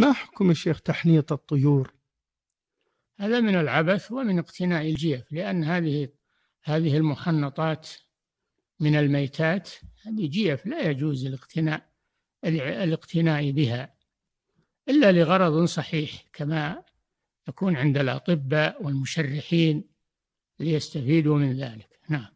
ما حكم الشيخ تحنيط الطيور هذا من العبث ومن اقتناء الجيف لأن هذه هذه المحنطات من الميتات هذه جيف لا يجوز الاقتناء الاقتناء بها إلا لغرض صحيح كما يكون عند الأطباء والمشرحين ليستفيدوا من ذلك نعم